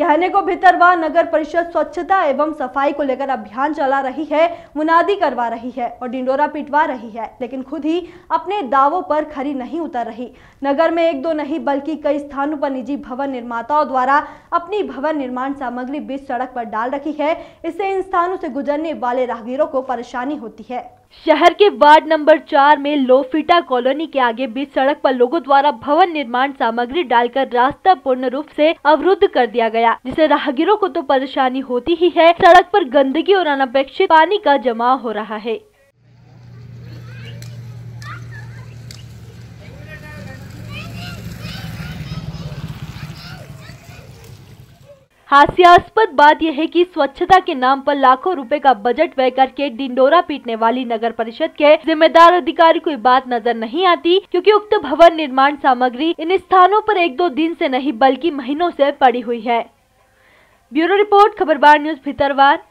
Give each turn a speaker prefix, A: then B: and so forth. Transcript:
A: कहने को भितरवा नगर परिषद स्वच्छता एवं सफाई को लेकर अभियान चला रही है मुनादी करवा रही है और डिंडोरा पिटवा रही है लेकिन खुद ही अपने दावों पर खरी नहीं उतर रही नगर में एक दो नहीं बल्कि कई स्थानों पर निजी भवन निर्माताओं द्वारा अपनी भवन निर्माण सामग्री बीच सड़क पर डाल रखी है इससे इन स्थानों से गुजरने वाले राहगीरों को परेशानी होती है शहर के वार्ड नंबर चार में लोफिटा कॉलोनी के आगे बीच सड़क पर लोगों द्वारा भवन निर्माण सामग्री डालकर रास्ता पूर्ण रूप से अवरुद्ध कर दिया गया जिससे राहगीरों को तो परेशानी होती ही है सड़क पर गंदगी और अनपेक्षित पानी का जमाव हो रहा है हास्यास्पद बात यह है कि स्वच्छता के नाम पर लाखों रुपए का बजट व्यय करके डिंडोरा पीटने वाली नगर परिषद के जिम्मेदार अधिकारी कोई बात नजर नहीं आती क्योंकि उक्त भवन निर्माण सामग्री इन स्थानों पर एक दो दिन से नहीं बल्कि महीनों से पड़ी हुई है ब्यूरो रिपोर्ट खबरवार न्यूज भितरवार